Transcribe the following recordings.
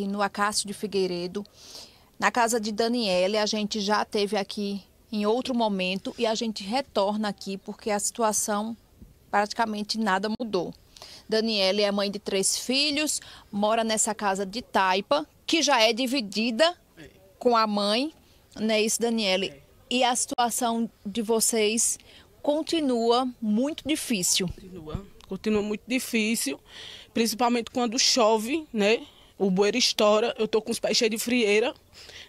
aqui no Acácio de Figueiredo. Na casa de Daniele, a gente já teve aqui em outro momento e a gente retorna aqui porque a situação praticamente nada mudou. Daniele é mãe de três filhos, mora nessa casa de taipa, que já é dividida com a mãe, né? isso, Daniele? E a situação de vocês continua muito difícil. Continua, continua muito difícil, principalmente quando chove, né? o bueiro estoura, eu tô com os pés cheios de frieira,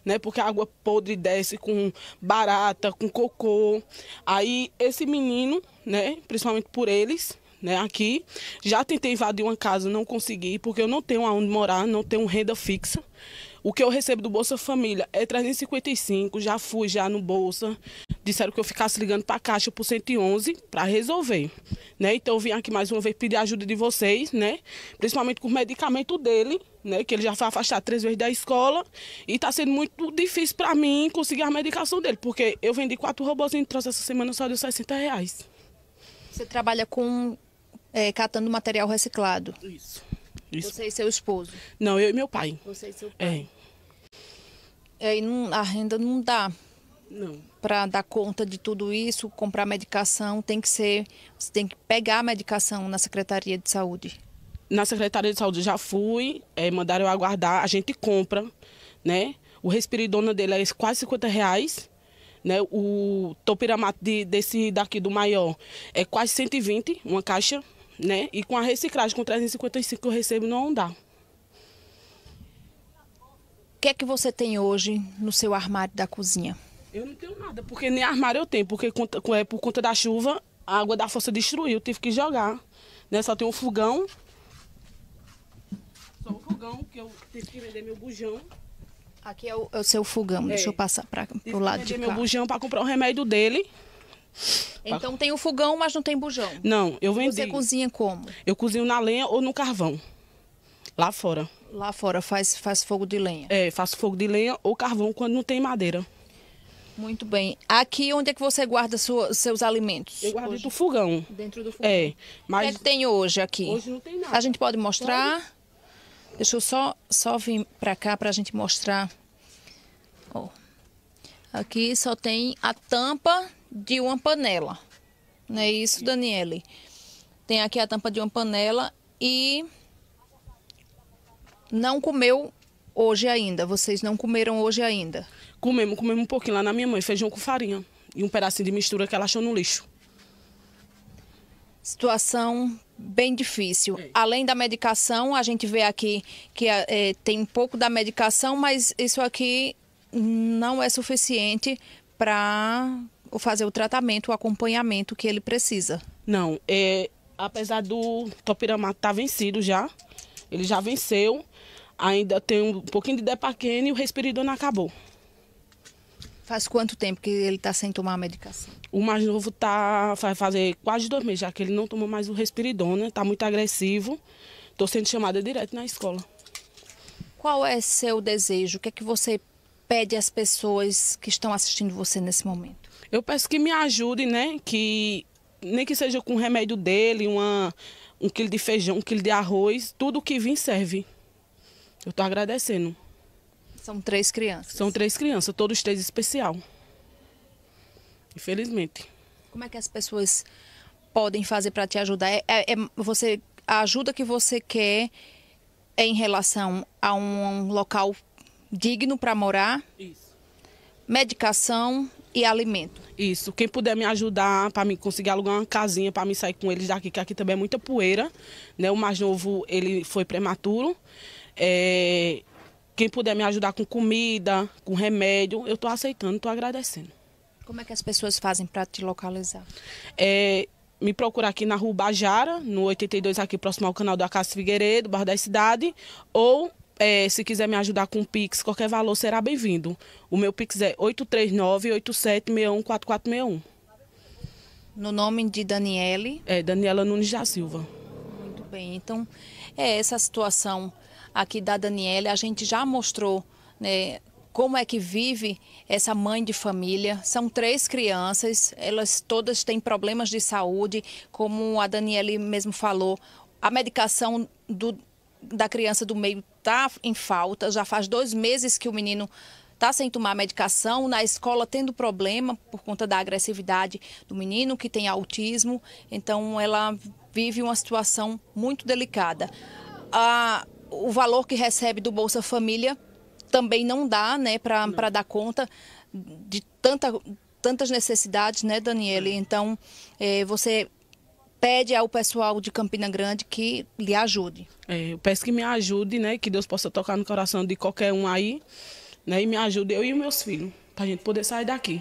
né? Porque a água podre desce com barata, com cocô. Aí esse menino, né? Principalmente por eles, né, aqui. Já tentei invadir uma casa, não consegui, porque eu não tenho aonde morar, não tenho renda fixa. O que eu recebo do Bolsa Família é 355, já fui já no Bolsa. Disseram que eu ficasse ligando para a Caixa por 111 para resolver, né? Então eu vim aqui mais uma vez pedir a ajuda de vocês, né? Principalmente com o medicamento dele, né? Que ele já foi afastado três vezes da escola e está sendo muito difícil para mim conseguir a medicação dele, porque eu vendi quatro robôs e trouxe essa semana só de 60 reais. Você trabalha com é, catando material reciclado? Isso. Isso. Você e seu esposo? Não, eu e meu pai. Você e seu é. pai? É. e a renda não dá. Não. Para dar conta de tudo isso, comprar medicação, tem que ser. Você tem que pegar a medicação na Secretaria de Saúde. Na Secretaria de Saúde já fui, é, mandaram eu aguardar, a gente compra, né? O respiridona dele é quase 50 reais. Né, o topiramato de, desse daqui do maior é quase 120, uma caixa, né? E com a reciclagem, com 355 que eu recebo, não dá. O que é que você tem hoje no seu armário da cozinha? Eu não tenho nada, porque nem armário eu tenho, porque é, por conta da chuva, a água da força destruiu, tive que jogar. Né? Só tem um fogão. Só um fogão, que eu tive que vender meu bujão. Aqui é o, é o seu fogão, é. deixa eu é. passar para o lado de cá. meu bujão para comprar o remédio dele. Então tem o fogão, mas não tem bujão? Não, eu vendi. Você cozinha como? Eu cozinho na lenha ou no carvão. Lá fora. Lá fora faz, faz fogo de lenha? É, faço fogo de lenha ou carvão quando não tem madeira. Muito bem. Aqui onde é que você guarda sua, seus alimentos? Eu guardo dentro do fogão. Dentro do é, fogão. É. Mas... O que, é que tem hoje aqui? Hoje não tem nada. A gente pode mostrar? Pode. Deixa eu só, só vir para cá para a gente mostrar. Ó. Oh. Aqui só tem a tampa de uma panela. Não é isso, Daniele? Tem aqui a tampa de uma panela e não comeu hoje ainda. Vocês não comeram hoje ainda? Comemos, comemos um pouquinho lá na minha mãe, feijão com farinha e um pedacinho de mistura que ela achou no lixo. Situação bem difícil. É. Além da medicação, a gente vê aqui que é, tem um pouco da medicação, mas isso aqui não é suficiente para fazer o tratamento, o acompanhamento que ele precisa. Não, é, apesar do topiramato estar tá vencido já, ele já venceu, ainda tem um pouquinho de depaquene e o respiridona acabou. Faz quanto tempo que ele está sem tomar a medicação? O mais novo tá, vai fazer quase dois meses já que ele não tomou mais o respiridona, está muito agressivo. Estou sendo chamada direto na escola. Qual é seu desejo? O que é que você pede às pessoas que estão assistindo você nesse momento? Eu peço que me ajude, né? Que nem que seja com o remédio dele, uma, um quilo de feijão, um quilo de arroz, tudo que vim serve. Eu estou agradecendo. São três crianças? São três crianças, todos três especial. Infelizmente. Como é que as pessoas podem fazer para te ajudar? É, é, é, você, a ajuda que você quer é em relação a um local digno para morar, Isso. medicação e alimento. Isso. Quem puder me ajudar para me conseguir alugar uma casinha para me sair com eles daqui, que aqui também é muita poeira. Né? O mais novo ele foi prematuro. É... Quem puder me ajudar com comida, com remédio, eu estou aceitando, estou agradecendo. Como é que as pessoas fazem para te localizar? É, me procurar aqui na Rua Bajara, no 82, aqui próximo ao canal do Acácio Figueiredo, bairro da Cidade, ou é, se quiser me ajudar com o Pix, qualquer valor será bem-vindo. O meu Pix é 839-8761-4461. No nome de Daniele? É, Daniela Nunes da Silva. Muito bem. Então, é essa situação aqui da Daniele. A gente já mostrou né, como é que vive essa mãe de família. São três crianças, elas todas têm problemas de saúde, como a Daniele mesmo falou. A medicação do da criança do meio está em falta, já faz dois meses que o menino está sem tomar medicação, na escola tendo problema por conta da agressividade do menino que tem autismo, então ela vive uma situação muito delicada. o valor que recebe do Bolsa Família também não dá né, para dar conta de tanta, tantas necessidades, né, Daniele? É. Então, é, você pede ao pessoal de Campina Grande que lhe ajude. É, eu peço que me ajude, né? Que Deus possa tocar no coração de qualquer um aí, né? E me ajude, eu e meus filhos, para a gente poder sair daqui.